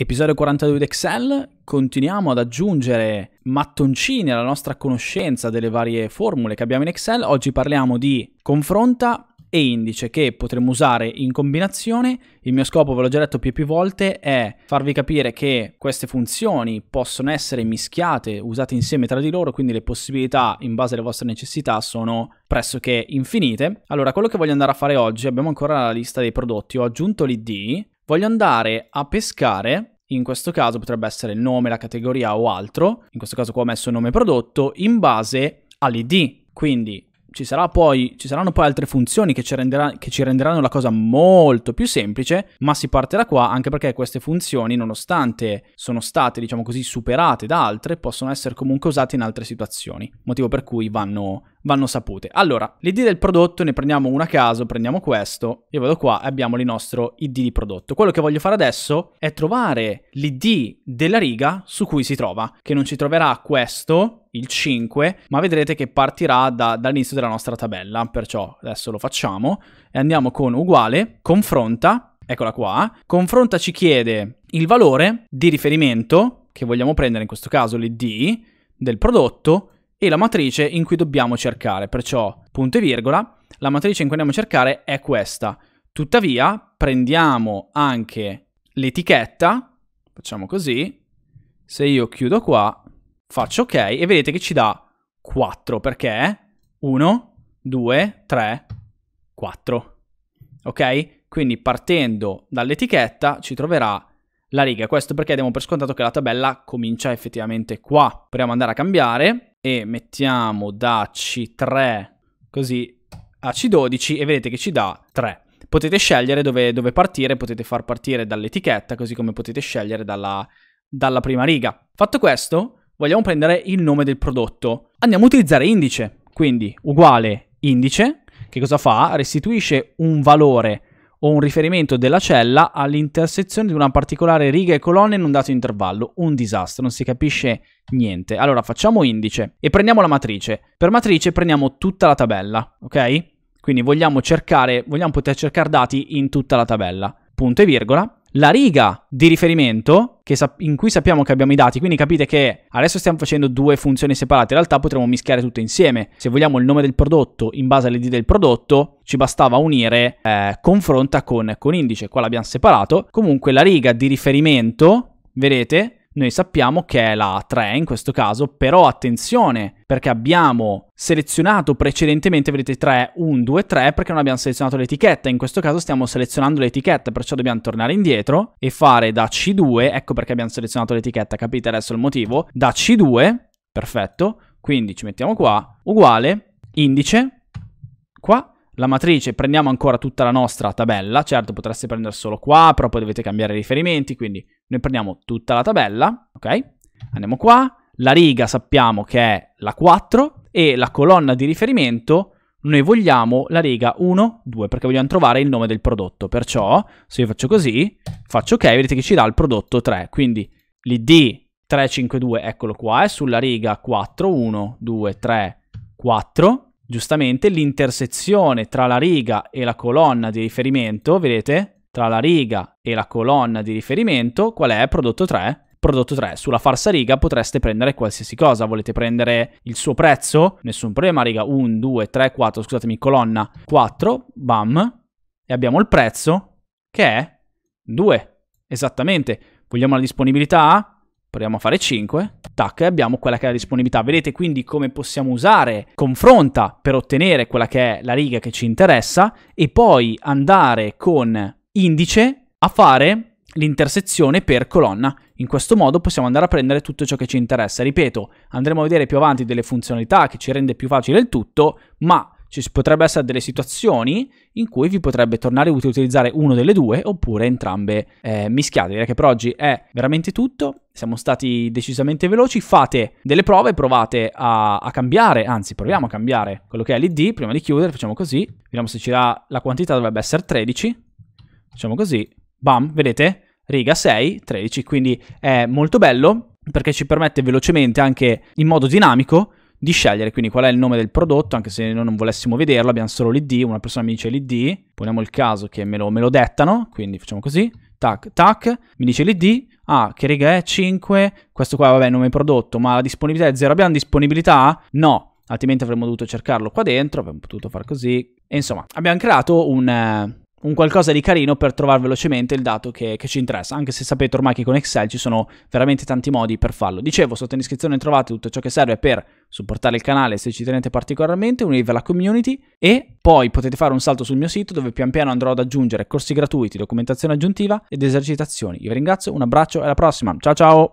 Episodio 42 d'Excel, continuiamo ad aggiungere mattoncini alla nostra conoscenza delle varie formule che abbiamo in Excel. Oggi parliamo di confronta e indice che potremmo usare in combinazione. Il mio scopo, ve l'ho già detto più e più volte, è farvi capire che queste funzioni possono essere mischiate, usate insieme tra di loro, quindi le possibilità in base alle vostre necessità sono pressoché infinite. Allora, quello che voglio andare a fare oggi, abbiamo ancora la lista dei prodotti, ho aggiunto l'ID, voglio andare a pescare, in questo caso potrebbe essere il nome, la categoria o altro, in questo caso qua ho messo nome prodotto, in base all'ID. Quindi ci, poi, ci, saranno poi altre funzioni che ci, renderà, che ci, renderanno la cosa molto più semplice, ma si parte da qua anche perché queste funzioni, nonostante sono state, diciamo così, superate da altre, possono essere comunque usate in altre situazioni, motivo per cui vanno vanno sapute. Allora, l'ID del prodotto, ne prendiamo una a caso, prendiamo questo, io vado qua e abbiamo il nostro ID di prodotto. Quello che voglio fare adesso è trovare l'ID della riga su cui si trova, che non ci troverà questo, il 5, ma vedrete che partirà da, dall'inizio della nostra tabella, perciò adesso lo facciamo e andiamo con uguale, confronta, eccola qua, confronta ci chiede il valore di riferimento, che vogliamo prendere in questo caso l'ID del prodotto, e la matrice in cui dobbiamo cercare, perciò punto e virgola, la matrice in cui andiamo a cercare è questa. Tuttavia prendiamo anche l'etichetta, facciamo così, se io chiudo qua, faccio ok e vedete che ci dà 4 perché 1, 2, 3, 4. Ok? Quindi partendo dall'etichetta ci troverà la riga. Questo perché diamo per scontato che la tabella comincia effettivamente qua. Proviamo ad andare a cambiare e mettiamo da C3 così a C12 e vedete che ci dà 3. Potete scegliere dove, dove partire, potete far partire dall'etichetta così come potete scegliere dalla, dalla prima riga. Fatto questo, vogliamo prendere il nome del prodotto. Andiamo a utilizzare indice, quindi uguale indice, che cosa fa? Restituisce un valore o un riferimento della cella all'intersezione di una particolare riga e colonna in un dato intervallo. Un disastro, non si capisce niente. Allora facciamo indice e prendiamo la matrice. Per matrice prendiamo tutta la tabella, ok? Quindi vogliamo cercare, vogliamo poter cercare dati in tutta la tabella. Punto e virgola la riga di riferimento sap- in cui sappiamo che abbiamo i dati, quindi capite che adesso stiamo facendo due funzioni separate, in realtà potremmo mischiare tutte insieme. Se vogliamo il nome del prodotto in base all'ID del prodotto, ci bastava unire eh, confronta con, con indice, qua l'abbiamo separato. Comunque la riga di riferimento, vedete, noi sappiamo che è la 3 in questo caso, però attenzione perché abbiamo selezionato precedentemente, vedete 3, 1, 2, 3 perché non abbiamo selezionato l'etichetta, in questo caso stiamo selezionando l'etichetta, perciò dobbiamo tornare indietro e fare da C2, ecco perché abbiamo selezionato l'etichetta, capite adesso il motivo, da C2, perfetto, quindi ci mettiamo qua, uguale, indice, qua, la matrice prendiamo ancora tutta la nostra tabella, certo potreste prendere solo qua, però poi dovete cambiare riferimenti, quindi noi prendiamo tutta la tabella, ok? Andiamo qua, la riga sappiamo che è la 4 e la colonna di riferimento noi vogliamo la riga 1, 2 perché vogliamo trovare il nome del prodotto. Perciò se io faccio così, faccio ok, vedete che ci dà il prodotto 3. Quindi l'id 352, eccolo qua, è sulla riga 4, 1, 2, 3, 4. Giustamente l'intersezione tra la riga e la colonna di riferimento, vedete, tra la riga e la colonna di riferimento, qual è? Prodotto 3. Prodotto 3. Sulla farsa riga potreste prendere qualsiasi cosa. Volete prendere il suo prezzo? Nessun problema, riga 1, 2, 3, 4, scusatemi, colonna 4, bam. E abbiamo il prezzo che è 2. Esattamente. Vogliamo la disponibilità? Proviamo a fare 5, tac, e abbiamo quella che è la disponibilità. Vedete quindi come possiamo usare confronta per ottenere quella che è la riga che ci interessa e poi andare con indice a fare l'intersezione per colonna. In questo modo possiamo andare a prendere tutto ciò che ci interessa. Ripeto, andremo a vedere più avanti delle funzionalità che ci rende più facile il tutto, ma ci potrebbero essere delle situazioni in cui vi potrebbe tornare utile utilizzare uno delle due oppure entrambe eh, mischiate. Direi che per oggi è veramente tutto, siamo stati decisamente veloci, fate delle prove, provate a, a cambiare, anzi proviamo a cambiare quello che è l'ID, prima di chiudere facciamo così, vediamo se ci dà la quantità, dovrebbe essere 13, facciamo così, bam, vedete? Riga 6, 13, quindi è molto bello perché ci permette velocemente anche in modo dinamico di scegliere quindi qual è il nome del prodotto, anche se noi non volessimo vederlo, abbiamo solo l'ID, una persona mi dice l'ID, poniamo il caso che me lo, me lo dettano, quindi facciamo così, tac, tac, mi dice l'ID, ah, che riga è 5, questo qua vabbè nome prodotto, ma la disponibilità è 0, abbiamo disponibilità? No, altrimenti avremmo dovuto cercarlo qua dentro, avremmo potuto fare così, e insomma abbiamo creato un, eh, un qualcosa di carino per trovare velocemente il dato che, che, ci interessa, anche se sapete ormai che con Excel ci sono veramente tanti modi per farlo. Dicevo, sotto in descrizione trovate tutto ciò che serve per supportare il canale se ci tenete particolarmente, unirvi alla community e poi potete fare un salto sul mio sito dove pian piano andrò ad aggiungere corsi gratuiti, documentazione aggiuntiva ed esercitazioni. Io vi ringrazio, un abbraccio e alla prossima. Ciao ciao!